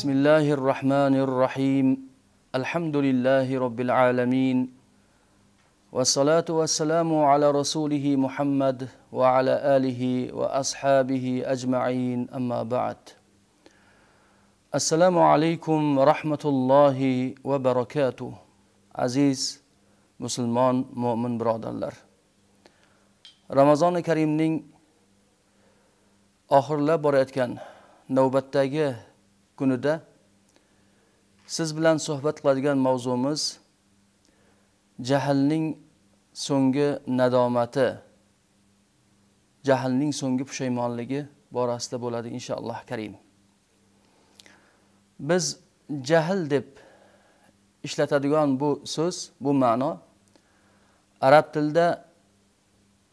بسم الله الرحمن الرحيم الحمد لله رب العالمين والصلاة والسلام على رسوله محمد وعلى آله وأصحابه أجمعين أما بعد السلام عليكم ورحمة الله وبركاته عزيز مسلمان مؤمن برادرلر رمضان كريم نين آخر لبرأتكن navbatdagi kunida siz bilan suhbat qiladigan mavzumiz jahlning so'nggi nadomati jahlning so'nggi pushaymonligi borasida bo'ladi inshaalloh karim biz jahl deb ishlatadigan bu so'z bu ma'no arab tilida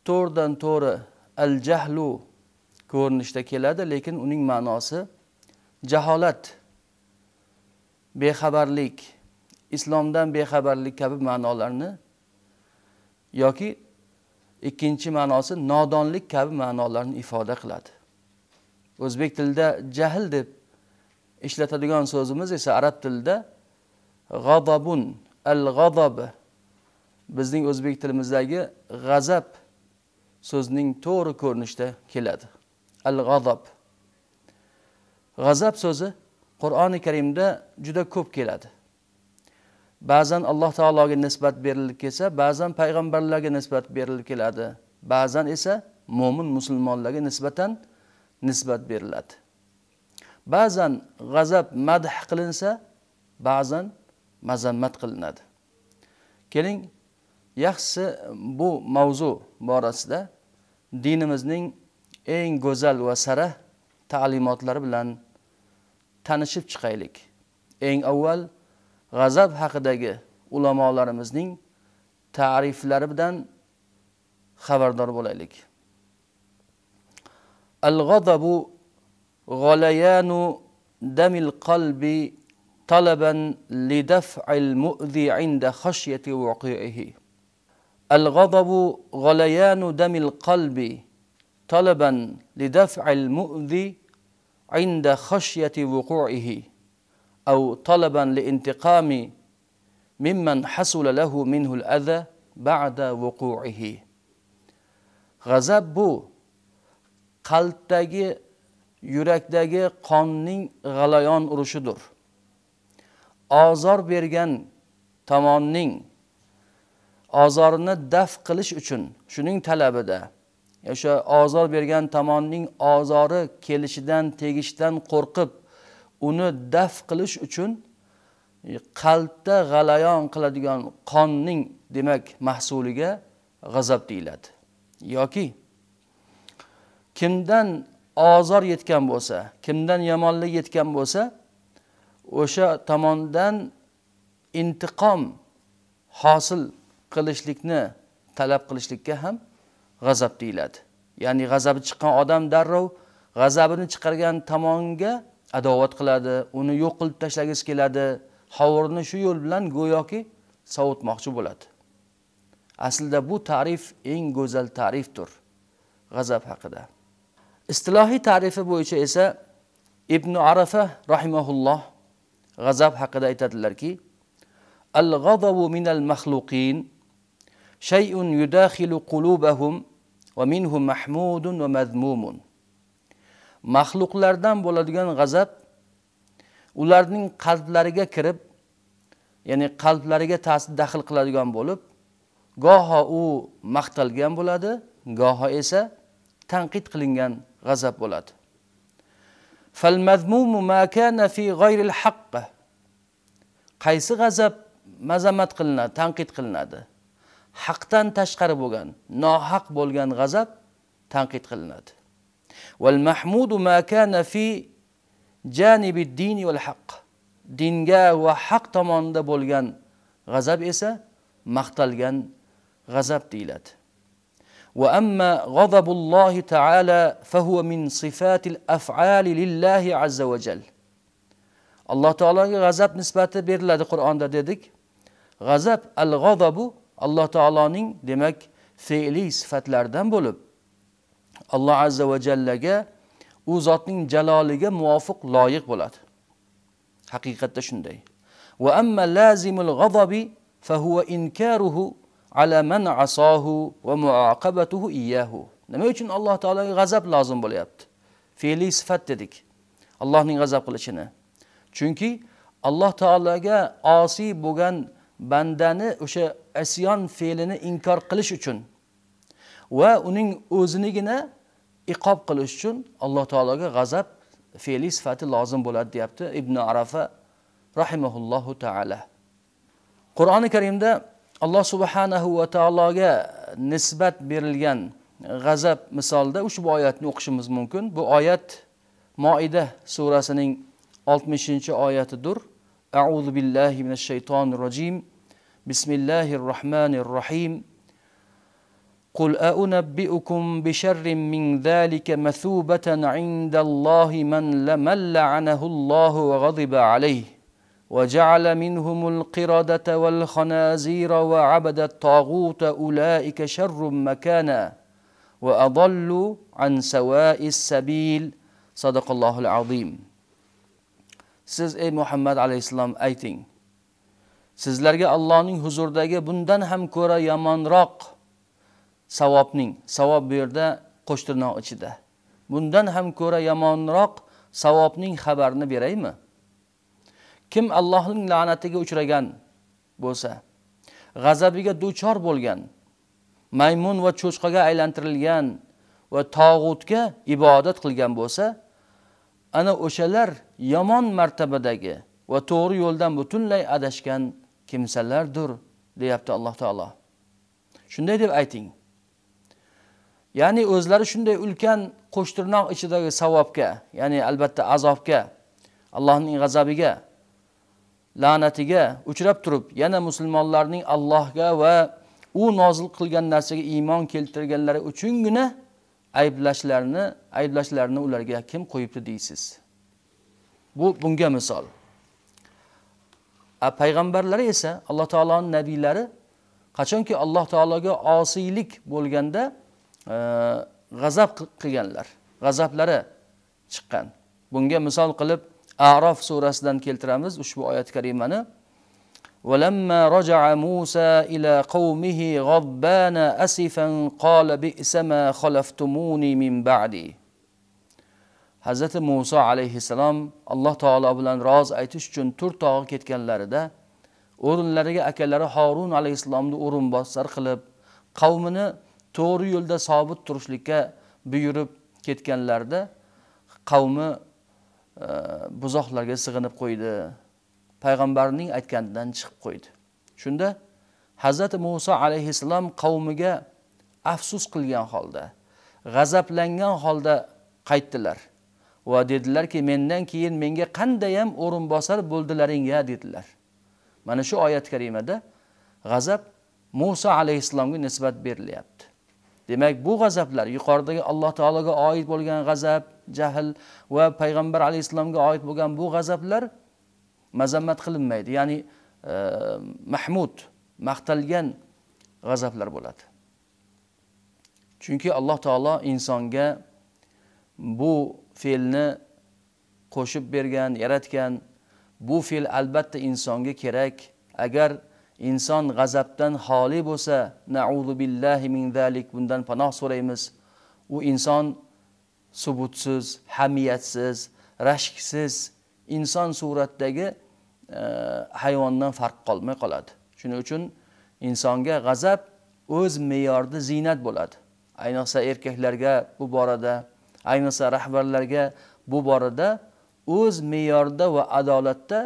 to'g'ridan to'g'ri al jahlu ko'rinishda keladi lekin uning ma'nosi jaholat bexabarlik islomdan bexabarlik kabi ma'nolarni yoki ikkinchi ma'nosi nodonlik kabi ma'nolarni ifoda qiladi o'zbek tilida jahl deb ishlatadigan so'zimiz esa arab tilida g'adabun al g'adab bizning o'zbek tilimizdagi g'azab so'zning to'g'ri ko'rinishda keladi al g'adab g'azab so'zi qur'oni karimda juda ko'p keladi ba'zan alloh taologa nisbat berilib kelsa ba'zan payg'ambarlarga nisbat berilib keladi ba'zan esa mo'min musulmonlarga nisbatan nisbat beriladi ba'zan g'azab madh qilinsa ba'zan mazammat qilinadi keling yaxshisi bu mavzu borasida dinimizning eng go'zal va sara ta'limotlari bilan tanishib chiqaylik eng avval g'azab haqidagi ulamolarimizning ta'riflari bilan xabardor bo'laylik al g'azabu g'olayanu damil qalbi talaban lidaf'il mu'zi inda khashyati waqi'ihi al g'azabu g'olayanu damil qalbi talaban lidaf'il mu'zi عند خشية وقوعه أو طلبا لانتقام ممن حصل له منه الأذى بعد وقوعه g'azab bu qalbdagi yurakdagi qonning g'alayon urushidir ozor bergan tomonning ozorini daf qilish uchun shuning talabida o'sha ozor bergan tomonning ozori kelishidan tegishdan qo'rqib uni daf qilish uchun e, qalbda g'alayon qiladigan qonning demak mahsuliga g'azab deyiladi yoki kimdan ozor yetgan bo'lsa kimdan yomonlik yetgan bo'lsa o'sha tomondan intiqom hosil qilishlikni talab qilishlikka ham g'azab deyiladi ya'ni g'azabi chiqqan odam darrov g'azabini chiqargan tomonga adovat qiladi uni yo'q qilib tashlagisi keladi hovurni shu yo'l bilan go'yoki sovutmoqchi bo'ladi aslida bu ta'rif eng go'zal ta'rifdir g'azab haqida istilohiy ta'rifi bo'yicha esa ibn arafa rahimaulloh g'azab haqida aytadilarki al min minal mahluqin shayun yudaxilu qulubahum va minhu mahmudun va mazmumun maxluqlardan bo'ladigan g'azab ularning qalblariga kirib ya'ni qalblariga ta'sir daxl qiladigan bo'lib goho u maqtalgan bo'ladi goho esa tanqid qilingan g'azab bo'ladi qaysi g'azab mazamat qilinadi tanqid qilinadi haqdan tashqari bo'lgan nohaq bo'lgan g'azab tanqid qilinadi val mahmudu ma kana fi janibi dini val haqq dinga va haq tomonida bo'lgan g'azab esa maqtalgan g'azab deyiladi وأما غضب الله تعالى فهو من صفات الأفعال لله عز وجل alloh taologa g'azab nisbati beriladi qur'onda dedik g'azab al g'azabu alloh taoloning demak fe'liy sifatlaridan bo'lib alloh azza va jallaga u zotning jaloliga muvofiq loyiq bo'ladi haqiqatda shunday va amma lazimul g'azabi fahuva inkaruhu ala man asohu va muaqabatuhu iyyahu nima uchun alloh taologa g'azab lozim bo'lyapti fe'liy sifat dedik allohning g'azab qilishini chunki alloh taologa osiy bo'lgan bandani o'sha asyon fe'lini inkor qilish uchun va uning o'zinigina iqob qilish uchun alloh taologa g'azab fe'li sifati lozim bo'ladi deyapti ibn arafa rahimahullohu taala qur'oni karimda alloh subhanahu va taologa nisbat berilgan g'azab misolida ushbu oyatni o'qishimiz mumkin bu oyat moida surasining oltmishinchi oyatidir a'udhu billahi minash shaytonir rojim بسم الله الرحمن الرحيم قل أأنبئكم بشر من ذلك مثوبة عند الله من لمن لعنه الله وغضب عليه وجعل منهم القردة والخنازير وعبد الطاغوت أولئك شر مكانا وأضلوا عن سواء السبيل صدق الله العظيم Siz محمد عليه السلام ayting sizlarga allohning huzuridagi bundan ham ko'ra yomonroq savobning savob bu yerda qo'shtirnoq ichida bundan ham ko'ra yomonroq savobning xabarini beraymi kim allohning la'natiga uchragan bo'lsa g'azabiga duchor bo'lgan maymun va cho'chqaga aylantirilgan va tog'utga ibodat qilgan bo'lsa ana o'shalar yomon martabadagi va to'g'ri yo'ldan butunlay adashgan kimsalardir deyapti alloh taolo shunday deb ayting ya'ni o'zlari shunday ulkan qo'shtirnoq ichidagi savobga ya'ni albatta azobga allohning g'azabiga la'natiga uchrab turib yana musulmonlarning allohga va u nozil qilgan narsaga iymon keltirganlari uchungina ayblashlarini ayblashlarini ularga kim qo'yibdi deysiz bu bunga misol A payg'ambarlar esa alloh taoloning nabiylari qachonki alloh taologa osiylik bo'lganda e, g'azab qilganlar g'azablari chiqqan bunga misol qilib arof surasidan keltiramiz ushbu oyat karimani ولما رجع موسى إلى قومه غضبان أسفا قال بئس ما خلفتموني من بعدي hazrati muso alayhissalom alloh taolo bilan rozi aytish uchun tur tog'i ketganlarida o'rinlariga akalari horun alayhissalomni o'rinbosar qilib qavmini to'g'ri yo'lda sobit turishlikka buyurib ketganlarida qavmi e, buzoqlarga sig'inib qo'ydi payg'ambarning aytganidan chiqib qo'ydi shunda hazrati muso alayhissalom qavmiga afsus qilgan holda g'azablangan holda qaytdilar va dedilarki mendan keyin menga qandayyam o'rinbosar bo'ldilaring ya dedilar mana shu oyat karimada g'azab muso alayhissalomga nisbat berilyapti demak bu g'azablar yuqoridagi alloh taologa oid bo'lgan g'azab jahl va payg'ambar alayhissalomga oid bo'lgan bu g'azablar mazammat qilinmaydi ya'ni e, mahmud maqtalgan g'azablar bo'ladi chunki alloh taolo insonga bu fe'lni qo'shib bergan yaratgan bu fe'l albatta insonga kerak agar inson g'azabdan xoli bo'lsa nauzu billahi min zalik bundan panoh so'raymiz u inson subutsiz hamiyatsiz rashksiz inson suratdagi e, hayvondan farq qolmay qoladi shuning uchun insonga g'azab o'z me'yorida ziynat bo'ladi ayniqsa erkaklarga bu borada ayniqsa rahbarlarga bu borada o'z me'yorida va adolatda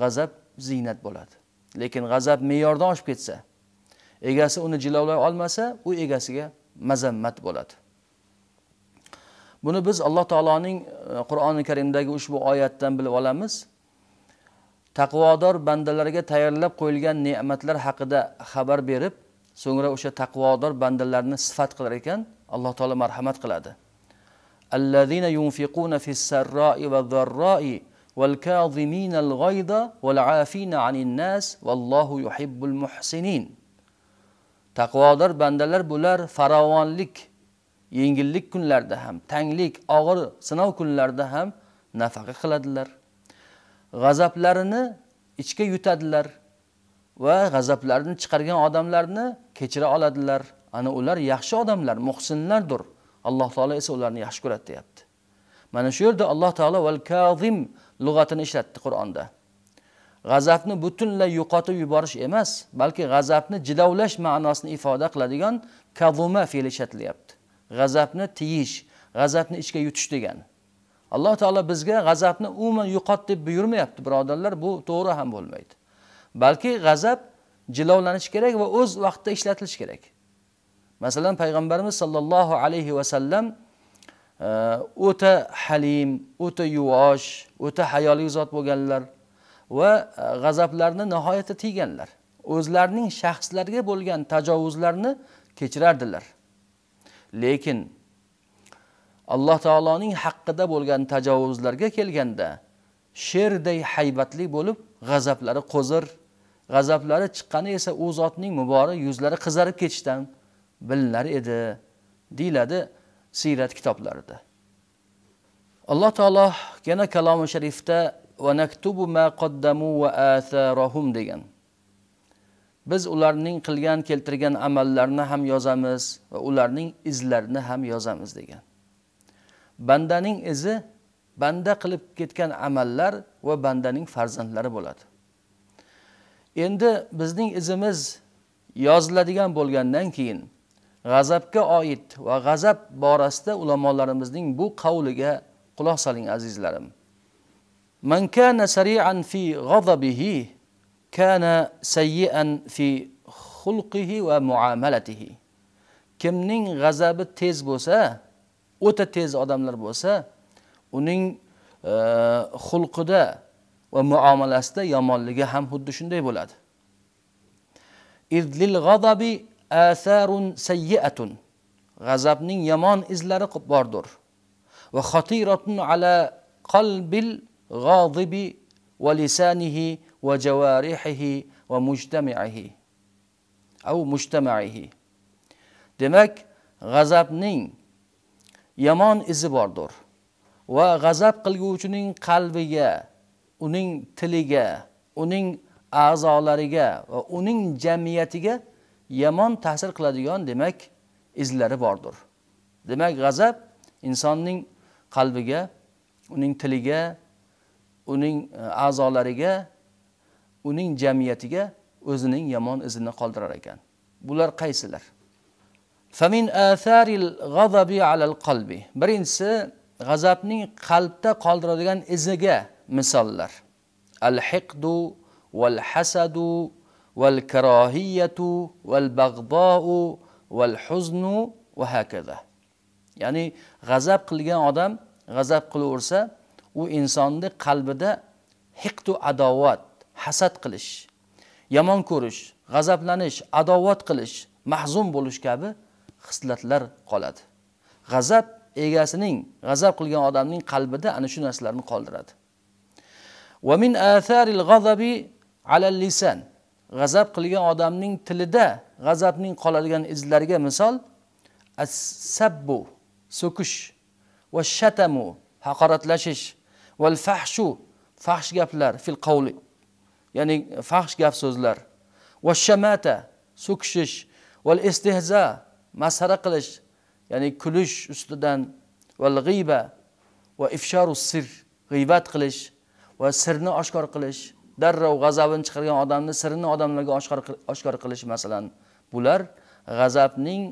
g'azab ziynat bo'ladi lekin g'azab me'yordan oshib ketsa egasi uni jilovlay olmasa u egasiga mazammat bo'ladi buni biz alloh taoloning e, qur'oni karimdagi ushbu oyatdan bilib olamiz taqvodor bandalarga tayyorlab qo'yilgan ne'matlar haqida xabar berib so'ngra o'sha taqvodor bandalarni sifat qilar ekan alloh taolo marhamat qiladi الذين ينفقون في السراء والضراء والكاظمين الغيظ والعافين عن الناس والله يحب المحسنين taqvodor bandalar bular farovonlik yengillik kunlarida ham tanglik og'ir sinov kunlarida ham nafaqa qiladilar g'azablarini ichga yutadilar va g'azablarini chiqargan odamlarni kechira oladilar ana ular yaxshi odamlar muhsinlardir alloh taolo esa ularni yaxshi ko'radi deyapti mana shu yerda alloh taolo val kazim lug'atini ishlatdi qur'onda g'azabni butunlay yo'qotib yuborish emas balki g'azabni jilovlash ma'nosini ifoda qiladigan kazuma fe'li ishlatilyapti g'azabni tiyish g'azabni ichga yutish degani alloh taolo bizga g'azabni umuman yo'qot deb buyurmayapti birodarlar bu to'g'ri ham bo'lmaydi balki g'azab jilovlanishi kerak va o'z vaqtida ishlatilishi kerak masalan payg'ambarimiz sollallohu alayhi vasallam e, o'ta halim o'ta yuvosh o'ta hayoli zot bo'lganlar va e, g'azablarni nihoyatda tiyganlar o'zlarining shaxslarga bo'lgan tajovuzlarni kechirardilar lekin alloh taoloning haqqida bo'lgan tajovuzlarga kelganda sherday haybatli bo'lib g'azablari qo'zir g'azablari chiqqani esa u zotning muborak yuzlari qizarib ketishdan bilinar edi deyiladi siyrat kitoblarida alloh taolo yana kalomi sharifda va naktubu ma qaddamu va atharahum degan biz ularning qilgan keltirgan amallarini ham yozamiz va ularning izlarini ham yozamiz degan bandaning izi banda qilib ketgan amallar va bandaning farzandlari bo'ladi endi bizning izimiz yoziladigan bo'lgandan keyin g'azabga oid va g'azab borasida ulamolarimizning bu qavliga quloq soling azizlarim man kana sari'an fi g'azabihi kana sayyi'an fi xulqihi va muomalatihi kimning g'azabi tez bo'lsa o'ta tez odamlar bo'lsa uning e, xulqida va muomalasida yomonligi ham xuddi shunday bo'ladi asarun sayyiatun g'azabning yomon izlari bordir va xatiratun ala qalbil g'azibi va lisanihi va jawarihihi va mujtamihi aw mujtamaihi demak g'azabning yomon izi bordir va g'azab qilguvchining qalbiga uning tiliga uning a'zolariga va uning jamiyatiga yomon ta'sir qiladigan demak izlari bordir demak g'azab insonning qalbiga uning tiliga uning e, a'zolariga uning jamiyatiga o'zining yomon izini qoldirar ekan bular qaysilar atharil qalbi birinchisi g'azabning qalbda qoldiradigan iziga misollar al hiqdu val hasadu val والبغضاء والحزن وهكذا val huznu ya'ni g'azab qilgan odam g'azab qilaversa u insonni qalbida hiqtu adovat hasad qilish yomon ko'rish g'azablanish adovat qilish mahzun bo'lish kabi hislatlar qoladi g'azab egasining g'azab qilgan odamning qalbida ana shu narsalarni qoldiradi ومن آثار الغضب على lisan g'azab qilgan odamning tilida g'azabning qoladigan izlariga misol assabbu so'kish va shatamu haqoratlashish val fahshu fahsh gaplar fil qavli ya'ni fahsh gap so'zlar va shamata so'kishish val istehza masxara qilish ya'ni kulish ustidan val g'iyba va ifsharu sir g'iybat qilish va sirni oshkor qilish darrov g'azabini chiqargan odamni sirini odamlarga oshkor qilish masalan bular g'azabning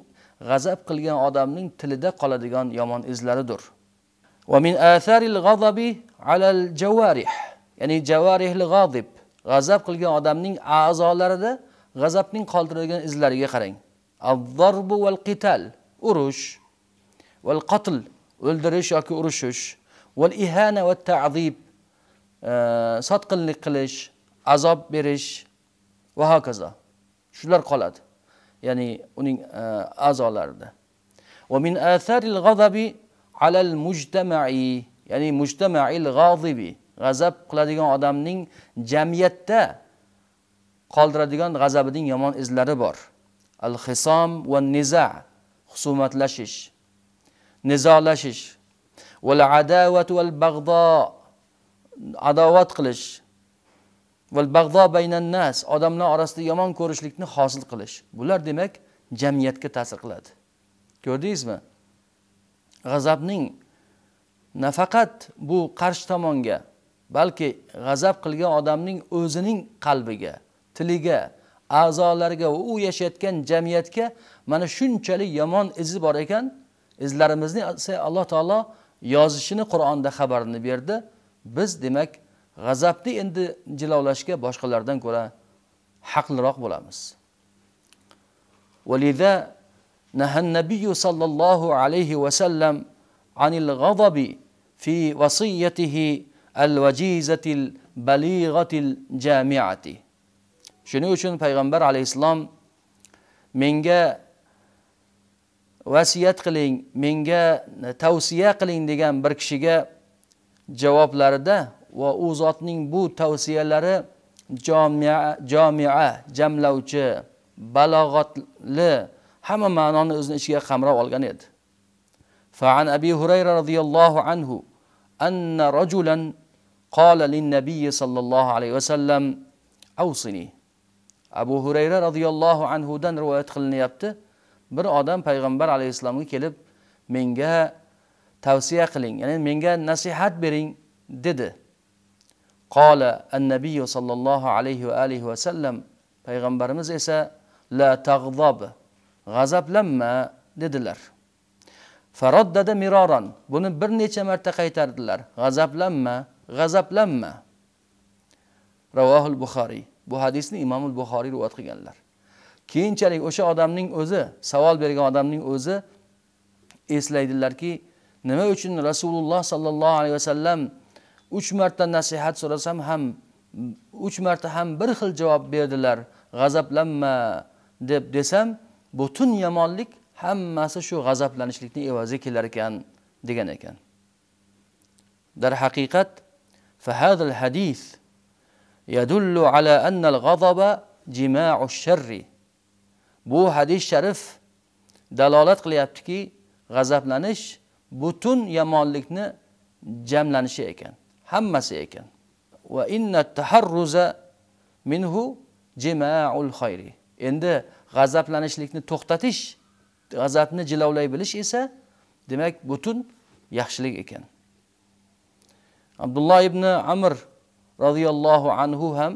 g'azab qilgan odamning tilida qoladigan yomon izlaridir ومن آثار الغضب على الجوارح ya'ni javarihli g'azib g'azab qilgan odamning a'zolarida g'azabning qoldirgan izlariga qarang azzarbu val qital urush val qatl o'ldirish yoki urushish val ihana va tadib sotqinlik qilish azob berish va hokazo shular qoladi ya'ni uning e, a'zolarida va min atharil g'azabi alal mujtamai ya'ni mujtamail g'azibi g'azab qiladigan odamning jamiyatda qoldiradigan g'azabining yomon izlari bor al hisom va niza xusumatlashish nizolashish val adavatu val bag'do adovat qilish val bag'do baynan nas odamlar orasida yomon ko'rishlikni hosil qilish bular demak jamiyatga ta'sir qiladi ko'rdingizmi g'azabning nafaqat bu qarshi tomonga balki g'azab qilgan odamning o'zining qalbiga tiliga a'zolariga va u yashayotgan jamiyatga mana shunchalik yomon izi bor ekan izlarimizni esa alloh taolo yozishini qur'onda xabarini berdi biz demak g'azabni endi jilovlashga boshqalardan ko'ra haqliroq bo'lamiz valida nahan nabiyu sollallohu alayhi vasallam anil g'azabi fi vasiyatihi al vajizatil balig'atil jamiati shuning uchun payg'ambar alayhissalom menga vasiyat qiling menga tavsiya qiling degan bir kishiga javoblarida va u zotning bu tavsiyalari jamia jamia jamlovchi balog'atli hamma ma'noni o'zini ichiga qamrab olgan edi فعن أبي هريرة رضي الله عنه أن رجلا قال للنبي صلى الله عليه وسلم أوصني أبو هريرة رضي الله عنه دن رواية قلني bir odam payg'ambar alayhissalomga kelib menga tavsiya qiling ya'ni menga nasihat bering dedi qola an nabiyu sollallohu alayhi va alihi vasallam payg'ambarimiz esa la tag'zob g'azablanma dedilar faroddada miroron buni bir necha marta qaytardilar g'azablanma g'azablanma ravohil buxoriy bu hadisni imomul buxoriy rivoyat qilganlar keyinchalik o'sha odamning o'zi savol bergan odamning o'zi eslaydilarki nima uchun rasululloh sollallohu alayhi vasallam uch marta nasihat so'rasam ham uch marta ham bir xil javob berdilar g'azablanma deb desam butun yomonlik hammasi shu g'azablanishlikni evaziga kelar ekan degan ekan darhaqiqat فهذا الحديث يدل على أن الغضب جماع bu hadis sharif dalolat qilyaptiki g'azablanish butun yomonlikni jamlanishi ekan hammasi ekan va inna taharruza minhu jamaul xayri endi g'azablanishlikni to'xtatish g'azabni jilovlay bilish esa demak butun yaxshilik ekan abdulloh ibn amr roziyallohu anhu ham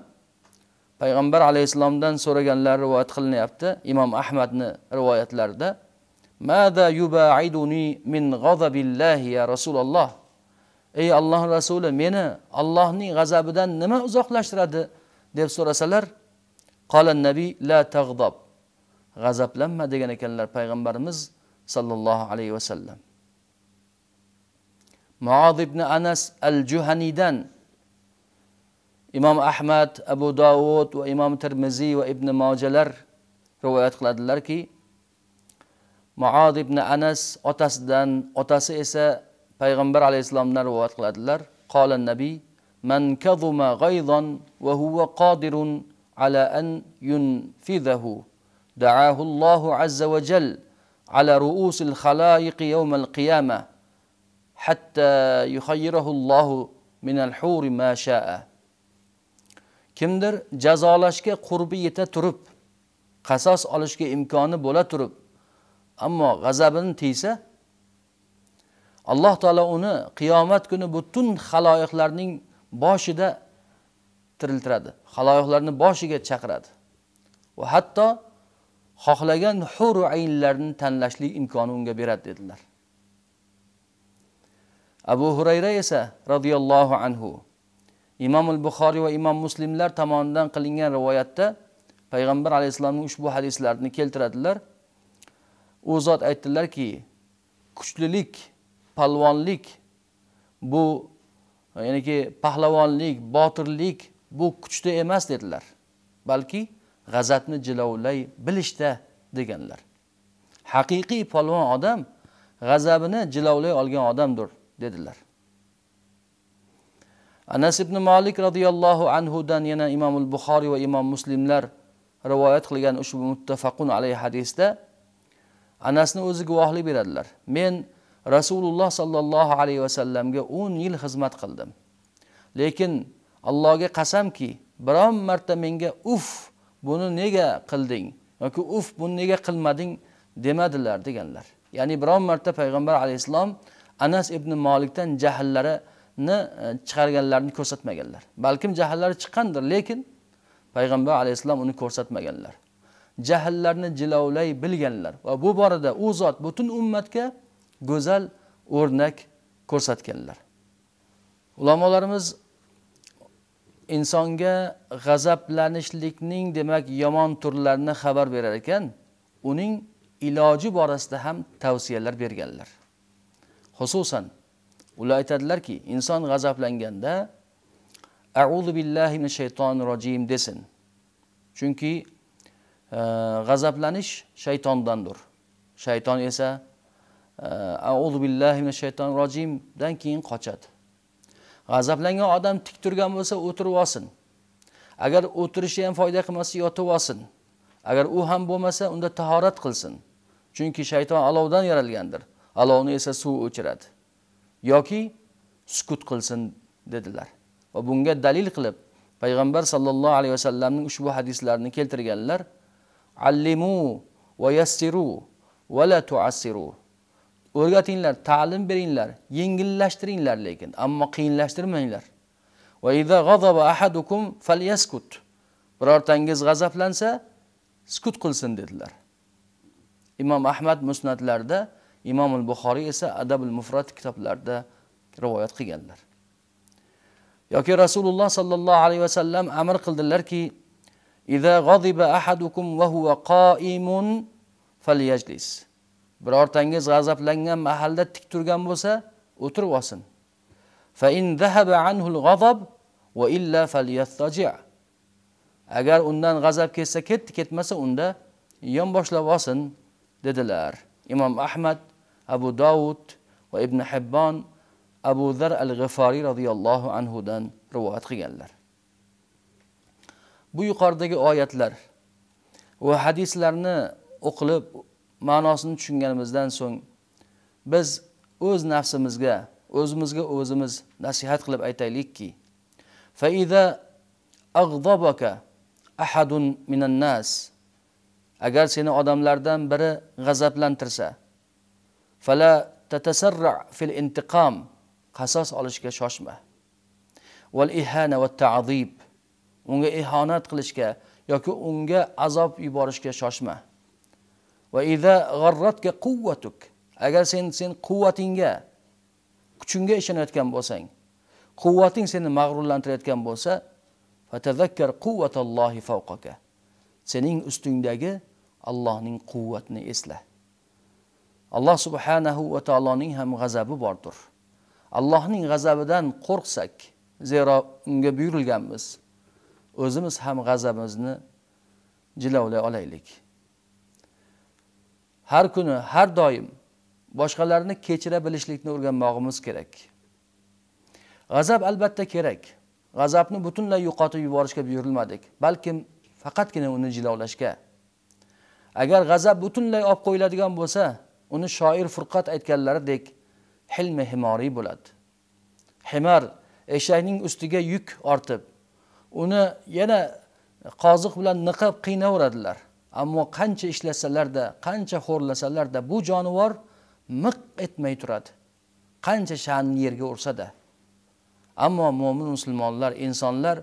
payg'ambar alayhissalomdan so'raganlar rivoyat qilinyapti imom ahmadni rivoyatlarida ماذا يباعدني من غضب الله يا رسول الله Ey Alloh rasuli meni Allohning g'azabidan nima uzoqlashtiradi deb so'rasalar, qolan nabiy la tag'dob. G'azablanma degan ekanlar payg'ambarimiz sallallohu alayhi vasallam. Muad ibn Anas al-Juhanidan Imom Ahmad, Abu Davud va Imom Tirmiziy va Ibn Mojalar rivoyat qiladilarki, muod ibn anas otasidan otasi esa payg'ambar alayhissalomdan rivoyat qiladilar qola nabiy man kazuma g'ayzon va huwa qodirun ala an yunfidahu da'ahu Allahu azza va jal ala ru'usil khalayiq yawm al-qiyamah hatta yukhayyirahu Allahu min al-huri ma sha'a kimdir jazolashga qurbi yeta turib qasos olishga imkoni bo'la turib ammo g'azabini tiysa alloh taolo uni qiyomat kuni butun haloyiqlarning boshida tiriltiradi haloyiqlarni boshiga chaqiradi va hatto xohlagan huru aynlarni tanlashlik imkoni unga beradi dedilar abu hurayra esa roziyallohu anhu imomul buxoriy va imom muslimlar tomonidan qilingan rivoyatda payg'ambar alayhissalomning ushbu hadislarini keltiradilar u zot aytdilarki kuchlilik palvonlik bu ya'niki pahlavonlik botirlik bu kuchda emas dedilar balki g'azabni jilovlay bilishda deganlar haqiqiy polvon odam g'azabini jilovlay olgan odamdir dedilar anas ibn molik roziyallohu anhudan yana imomul buxoriy va imom muslimlar rivoyat qilgan ushbu muttafaqun alayhi hadisda anasni o'zi guvohlik beradilar men rasululloh sollallohu alayhi vasallamga o'n yil xizmat qildim lekin allohga qasamki biron marta menga uf buni nega qilding yoki uf buni nega qilmading demadilar deganlar ya'ni biron marta payg'ambar alayhissalom anas ibn molikdan jahllarini e, chiqarganlarini ko'rsatmaganlar balkim jahllari chiqqandir lekin payg'ambar alayhissalom uni ko'rsatmaganlar jahllarni jilovlay bilganlar va bu borada u zot butun ummatga go'zal o'rnak ko'rsatganlar ulamolarimiz insonga g'azablanishlikning demak yomon turlarini xabar berar ekan uning iloji borasida ham tavsiyalar berganlar xususan ular aytadilarki inson g'azablanganda auzu billahi min shaytonir rojim desin chunki g'azablanish shaytondandir shayton esa e, auzu billahi minash shaytonir rojimdan keyin qochadi g'azablangan odam tik turgan bo'lsa o'tirib olsin agar o'tirishi ham foyda qilmasa yotib olsin agar u ham bo'lmasa unda tahorat qilsin chunki shayton alovdan yaralgandir alovni esa suv o'chiradi yoki sukut qilsin dedilar va bunga dalil qilib payg'ambar sollallohu alayhi vasallamning ushbu hadislarini keltirganlar allimu va yassiru va la tuassiru o'rgatinglar ta'lim beringlar yengillashtiringlar lekin ammo qiyinlashtirmanglar va idza ghadaba ahadukum falyaskut birortangiz g'azablansa sukut qilsin dedilar imom ahmad musnatlarda imom al buxoriy esa adabul mufrat kitoblarida rivoyat qilganlar yoki rasululloh sollallohu alayhi vasallam amr qildilarki Iza غضب ahadukum وهو قائم فليجلس falyajlis. Birortangiz g'azablangan mahalda tik turgan bo'lsa, o'tirib olsin. Fa in dhahaba anhu al-ghadab va illa falyastaji'. Agar undan g'azab kelsa ketdi, ketmasa unda yonboshlab olsin dedilar. Imom Ahmad, Abu Davud va Ibn Hibban Abu Zar al-Ghifari radhiyallohu anhu rivoyat qilganlar. bu yuqoridagi oyatlar va hadislarni o'qilib ma'nosini tushunganimizdan so'ng biz o'z nafsimizga o'zimizga o'zimiz nasihat qilib aytaylikki ahadun minan nas agar seni odamlardan biri g'azablantirsa fala tatasarra fil intiqom qasos olishga shoshma ihana va ta'zib unga ihonat qilishga yoki unga azob yuborishga shoshma va iza g'arratka quvvatuk agar sen sen quvvatingga kuchingga ishonayotgan bo'lsang quvvating seni mag'rurlantirayotgan bo'lsa fatazakkar quvvatallohi favqaka sening ustingdagi allohning quvvatini esla alloh subhanahu va taoloning ham g'azabi bordir allohning g'azabidan qo'rqsak zero unga buyurilganmiz o'zimiz ham g'azabimizni jilovlay olaylik har kuni har doim boshqalarni kechira bilishlikni o'rganmog'imiz kerak g'azab albatta kerak g'azabni butunlay yo'qotib yuborishga buyurilmadik balkim faqatgina uni jilovlashga agar g'azab butunlay olib qo'yiladigan bo'lsa uni shoir furqat aytganlaridek hilmi himoriy bo'ladi himar eshakning ustiga yuk ortib uni yana qoziq bilan niqib qiynaveradilar ammo qancha ishlasalarda qancha xo'rlasalarda bu jonivor miq etmay turadi qancha sha'nini yerga ursada ammo mo'min musulmonlar insonlar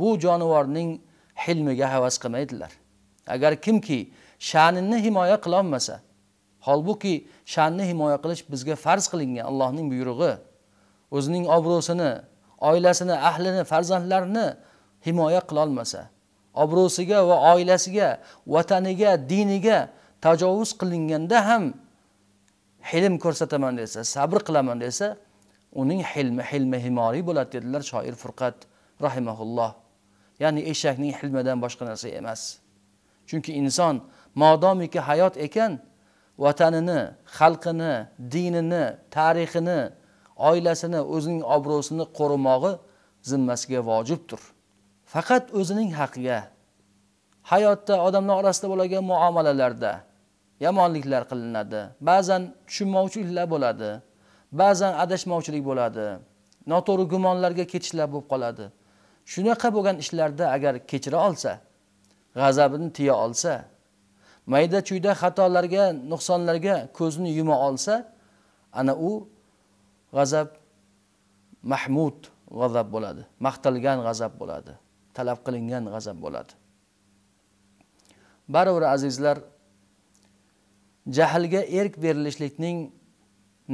bu jonivorning hilmiga havas qilmaydilar agar kimki sha'nini himoya qilolmasa holbuki sha'nni himoya qilish bizga farz qilingan allohning buyrug'i o'zining obro'sini oilasini ahlini farzandlarini himoya qilolmasa obro'siga va oilasiga vataniga diniga tajovuz qilinganda ham hilm ko'rsataman desa sabr qilaman desa uning hilmi hilmi himoriy bo'ladi dedilar shoir furqat rahimaulloh ya'ni eshakning hilmidan boshqa narsa emas chunki inson modomiki hayot ekan vatanini xalqini dinini tarixini oilasini o'zining obro'sini qo'rimog'i zimmasiga vojibdir faqat o'zining haqiga hayotda odamlar orasida bo'ladigan muomalalarda yomonliklar qilinadi ba'zan tushunmovchiliklar bo'ladi ba'zan adashmovchilik bo'ladi noto'g'ri gumonlarga ketishlar bo'lib qoladi shunaqa bo'lgan ishlarda agar kechira olsa g'azabini tiya olsa mayda chuyda xatolarga nuqsonlarga ko'zini yuma olsa ana u g'azab mahmud g'azab bo'ladi maqtalgan g'azab bo'ladi talab qilingan g'azab bo'ladi baribir azizlar jahlga erk berilishlikning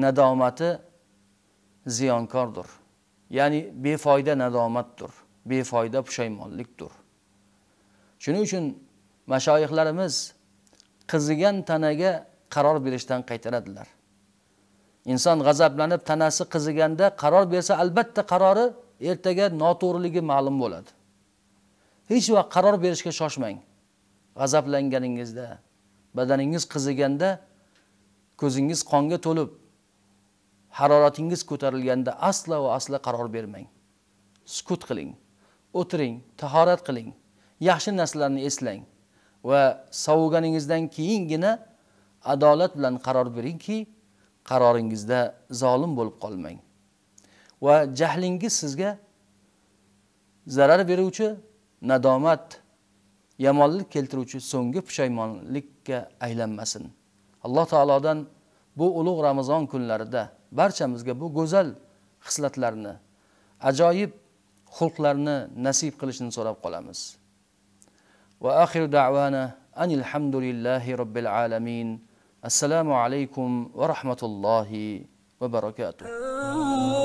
nadomati ziyonkordir ya'ni befoyda nadomatdir befoyda pushaymonlikdir shuning uchun mashoyihlarimiz qizigan tanaga qaror berishdan qaytaradilar inson g'azablanib tanasi qiziganda qaror bersa albatta qarori ertaga noto'g'riligi ma'lum bo'ladi hech vaqt qaror berishga shoshmang g'azablanganingizda badaningiz qiziganda ko'zingiz qonga to'lib haroratingiz ko'tarilganda asla va asla qaror bermang sukut qiling o'tiring tahorat qiling yaxshi narsalarni eslang va sovuganingizdan keyingina adolat bilan qaror beringki qaroringizda zolim bo'lib qolmang va jahlingiz sizga zarar beruvchi nadomat yomonlik keltiruvchi so'nggi pushaymonlikka aylanmasin alloh taolodan bu ulug' ramazon kunlarida barchamizga bu go'zal xislatlarni ajoyib xulqlarni nasib qilishini so'rab qolamiz va anil hamdulillahi robbil alamin assalomu alaykum va rahmatullohi va barakatuh